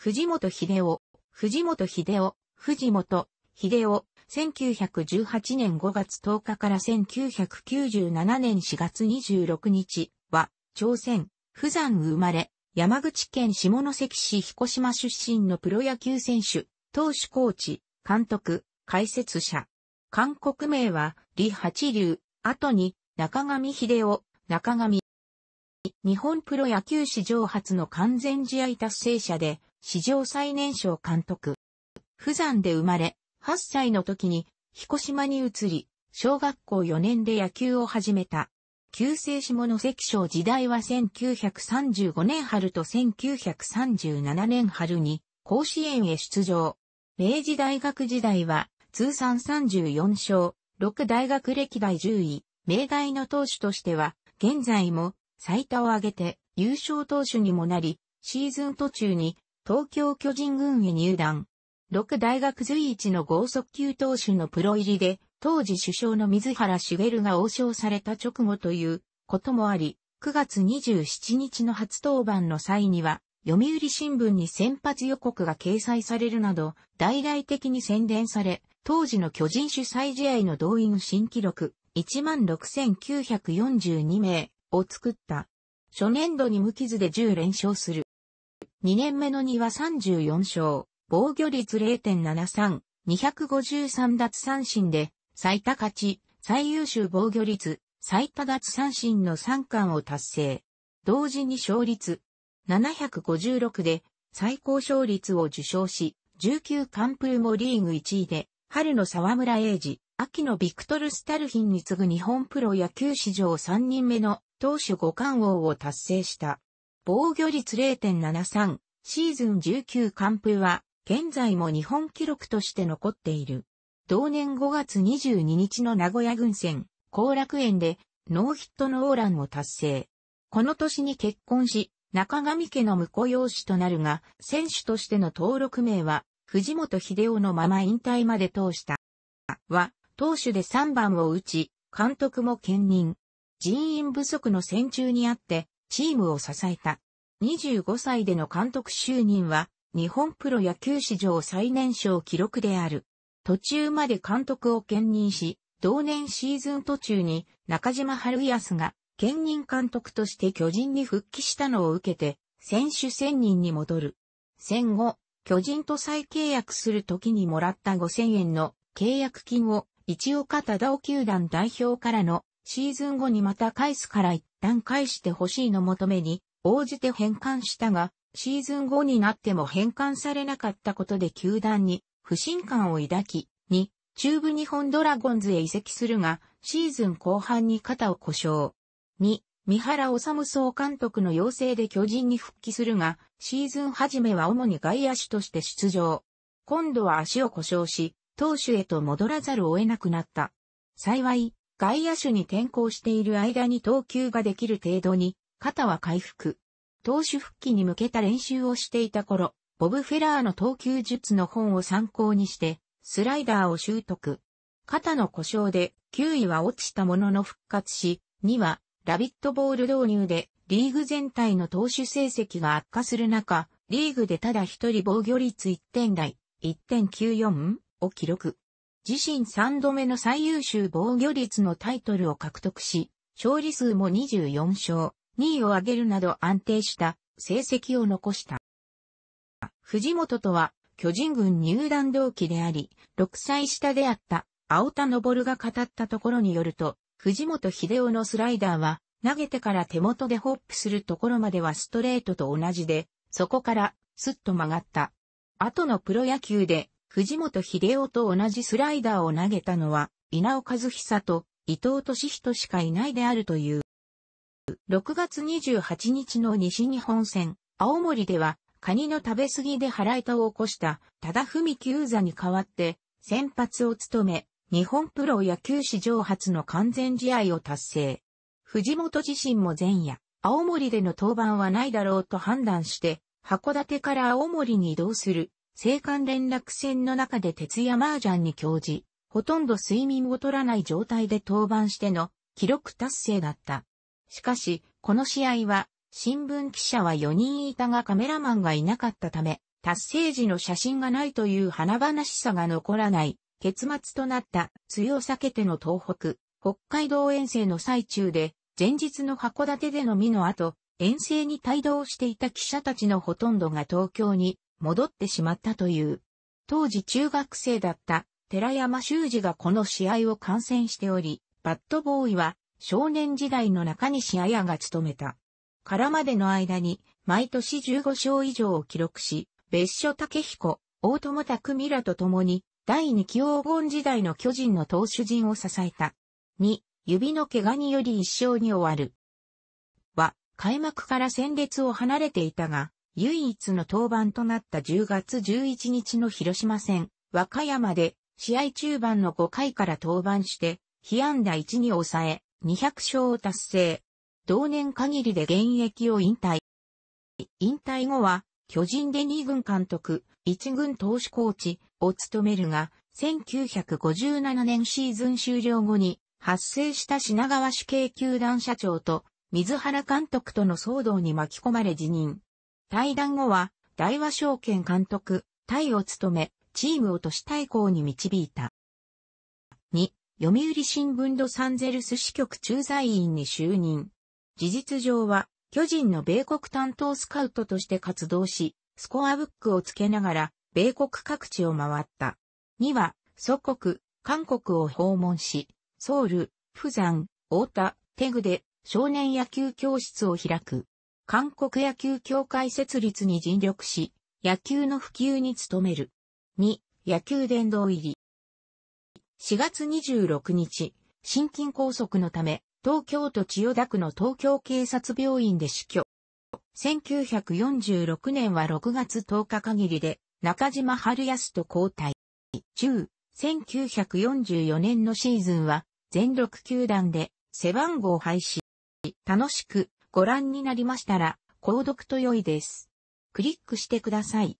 藤本秀夫、藤本秀夫、藤本秀夫、1918年5月10日から1997年4月26日は、朝鮮、富山生まれ、山口県下関市彦島出身のプロ野球選手、投手コーチ、監督、解説者。韓国名は、李八流、後に、中上秀夫、中上。日本プロ野球史上初の完全試合達成者で、史上最年少監督。釜山で生まれ、8歳の時に彦島に移り、小学校4年で野球を始めた。旧制下関省時代は1935年春と1937年春に甲子園へ出場。明治大学時代は通算34勝、6大学歴代10位、明大の投手としては現在も最多を挙げて優勝投手にもなり、シーズン途中に東京巨人軍へ入団。六大学随一の豪速球投手のプロ入りで、当時首相の水原茂が王将された直後ということもあり、9月27日の初登板の際には、読売新聞に先発予告が掲載されるなど、大々的に宣伝され、当時の巨人主催試合の動員新記録、16,942名を作った。初年度に無傷で10連勝する。2年目の2は34勝、防御率0.73、253奪三振で、最多勝ち、最優秀防御率、最多奪三振の3冠を達成。同時に勝率756で最高勝率を受賞し、19完封もリーグ1位で、春の沢村英二、秋のビクトル・スタルヒンに次ぐ日本プロ野球史上3人目の投手五冠王を達成した。防御率0.73、シーズン19完封は、現在も日本記録として残っている。同年5月22日の名古屋軍戦、後楽園で、ノーヒットノーランを達成。この年に結婚し、中上家の婿養子となるが、選手としての登録名は、藤本秀夫のまま引退まで通した。は、投手で3番を打ち、監督も兼任。人員不足の戦中にあって、チームを支えた。25歳での監督就任は、日本プロ野球史上最年少記録である。途中まで監督を兼任し、同年シーズン途中に中島春康が兼任監督として巨人に復帰したのを受けて、選手専任に戻る。戦後、巨人と再契約する時にもらった5000円の契約金を一岡忠夫球団代表からのシーズン後にまた返すから一旦返してほしいの求めに応じて返還したが、シーズン後になっても返還されなかったことで球団に不信感を抱き、に、中部日本ドラゴンズへ移籍するが、シーズン後半に肩を故障。に、三原治総監督の要請で巨人に復帰するが、シーズン初めは主に外野手として出場。今度は足を故障し、投手へと戻らざるを得なくなった。幸い、外野手に転向している間に投球ができる程度に肩は回復。投手復帰に向けた練習をしていた頃、ボブ・フェラーの投球術の本を参考にして、スライダーを習得。肩の故障で9位は落ちたものの復活し、2はラビットボール導入でリーグ全体の投手成績が悪化する中、リーグでただ一人防御率1点台、1.94を記録。自身3度目の最優秀防御率のタイトルを獲得し、勝利数も24勝、2位を挙げるなど安定した成績を残した。藤本とは巨人軍入団同期であり、6歳下であった青田昇が語ったところによると、藤本秀夫のスライダーは、投げてから手元でホップするところまではストレートと同じで、そこからスッと曲がった。後のプロ野球で、藤本秀夫と同じスライダーを投げたのは、稲尾和久と伊藤敏人しかいないであるという。6月28日の西日本戦、青森では、カニの食べ過ぎで腹痛を起こした、ただ文久座に代わって、先発を務め、日本プロ野球史上初の完全試合を達成。藤本自身も前夜、青森での登板はないだろうと判断して、函館から青森に移動する、青函連絡船の中で徹夜麻雀に興じ、ほとんど睡眠を取らない状態で登板しての記録達成だった。しかし、この試合は、新聞記者は4人いたがカメラマンがいなかったため、達成時の写真がないという華々しさが残らない、結末となった梅雨を避けての東北、北海道遠征の最中で、前日の函館でのみの後、遠征に帯同していた記者たちのほとんどが東京に戻ってしまったという。当時中学生だった寺山修司がこの試合を観戦しており、バッドボーイは少年時代の中西綾が務めた。からまでの間に、毎年15勝以上を記録し、別所武彦、大友拓美らと共に、第二期黄金時代の巨人の投手陣を支えた。2、指の怪我により一勝に終わる。は、開幕から戦列を離れていたが、唯一の登板となった10月11日の広島戦、和歌山で、試合中盤の5回から登板して、被安打1に抑え、200勝を達成。同年限りで現役を引退。引退後は、巨人で2軍監督、1軍投手コーチを務めるが、1957年シーズン終了後に発生した品川市系球団社長と水原監督との騒動に巻き込まれ辞任。退団後は大和証券監督、タイを務め、チームを都市対抗に導いた。2、読売新聞ロサンゼルス支局駐在員に就任。事実上は、巨人の米国担当スカウトとして活動し、スコアブックをつけながら、米国各地を回った。2は、祖国、韓国を訪問し、ソウル、釜山、大田、テグで少年野球教室を開く。韓国野球協会設立に尽力し、野球の普及に努める。2、野球殿堂入り。4月26日、心筋梗塞のため、東京都千代田区の東京警察病院で死去。1946年は6月10日限りで、中島春康と交代。中、1944年のシーズンは、全6球団で、背番号廃止。楽しくご覧になりましたら、購読と良いです。クリックしてください。